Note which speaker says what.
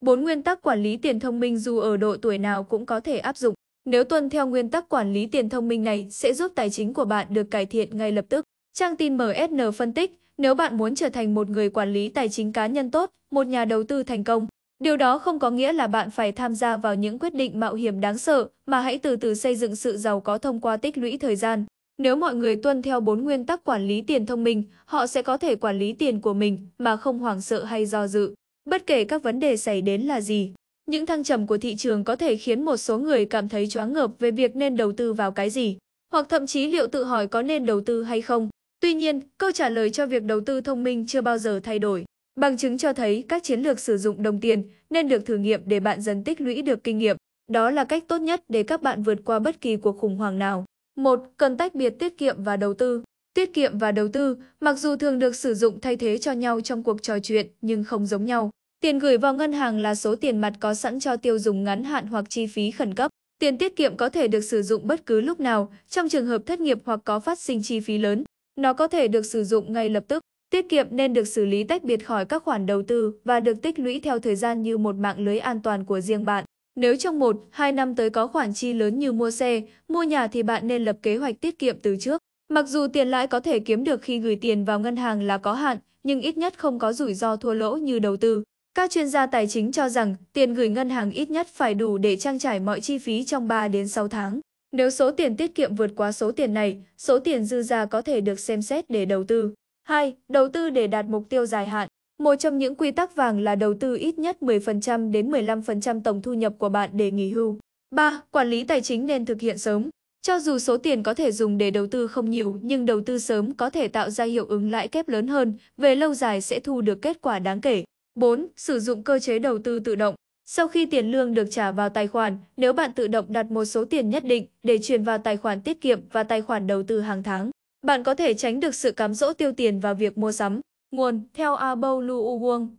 Speaker 1: Bốn nguyên tắc quản lý tiền thông minh dù ở độ tuổi nào cũng có thể áp dụng. Nếu tuân theo nguyên tắc quản lý tiền thông minh này sẽ giúp tài chính của bạn được cải thiện ngay lập tức. Trang tin MSN phân tích, nếu bạn muốn trở thành một người quản lý tài chính cá nhân tốt, một nhà đầu tư thành công, điều đó không có nghĩa là bạn phải tham gia vào những quyết định mạo hiểm đáng sợ, mà hãy từ từ xây dựng sự giàu có thông qua tích lũy thời gian. Nếu mọi người tuân theo bốn nguyên tắc quản lý tiền thông minh, họ sẽ có thể quản lý tiền của mình mà không hoảng sợ hay do dự. Bất kể các vấn đề xảy đến là gì, những thăng trầm của thị trường có thể khiến một số người cảm thấy choáng ngợp về việc nên đầu tư vào cái gì, hoặc thậm chí liệu tự hỏi có nên đầu tư hay không. Tuy nhiên, câu trả lời cho việc đầu tư thông minh chưa bao giờ thay đổi. Bằng chứng cho thấy các chiến lược sử dụng đồng tiền nên được thử nghiệm để bạn dần tích lũy được kinh nghiệm. Đó là cách tốt nhất để các bạn vượt qua bất kỳ cuộc khủng hoảng nào. Một, Cần tách biệt tiết kiệm và đầu tư. Tiết kiệm và đầu tư, mặc dù thường được sử dụng thay thế cho nhau trong cuộc trò chuyện nhưng không giống nhau. Tiền gửi vào ngân hàng là số tiền mặt có sẵn cho tiêu dùng ngắn hạn hoặc chi phí khẩn cấp. Tiền tiết kiệm có thể được sử dụng bất cứ lúc nào, trong trường hợp thất nghiệp hoặc có phát sinh chi phí lớn. Nó có thể được sử dụng ngay lập tức. Tiết kiệm nên được xử lý tách biệt khỏi các khoản đầu tư và được tích lũy theo thời gian như một mạng lưới an toàn của riêng bạn. Nếu trong 1, 2 năm tới có khoản chi lớn như mua xe, mua nhà thì bạn nên lập kế hoạch tiết kiệm từ trước. Mặc dù tiền lãi có thể kiếm được khi gửi tiền vào ngân hàng là có hạn, nhưng ít nhất không có rủi ro thua lỗ như đầu tư. Các chuyên gia tài chính cho rằng tiền gửi ngân hàng ít nhất phải đủ để trang trải mọi chi phí trong 3 đến 6 tháng. Nếu số tiền tiết kiệm vượt quá số tiền này, số tiền dư ra có thể được xem xét để đầu tư. 2. Đầu tư để đạt mục tiêu dài hạn. Một trong những quy tắc vàng là đầu tư ít nhất 10% đến 15% tổng thu nhập của bạn để nghỉ hưu. 3. Quản lý tài chính nên thực hiện sớm. Cho dù số tiền có thể dùng để đầu tư không nhiều, nhưng đầu tư sớm có thể tạo ra hiệu ứng lãi kép lớn hơn, về lâu dài sẽ thu được kết quả đáng kể. 4. Sử dụng cơ chế đầu tư tự động. Sau khi tiền lương được trả vào tài khoản, nếu bạn tự động đặt một số tiền nhất định để chuyển vào tài khoản tiết kiệm và tài khoản đầu tư hàng tháng, bạn có thể tránh được sự cám dỗ tiêu tiền vào việc mua sắm. Nguồn theo Abou Luuguang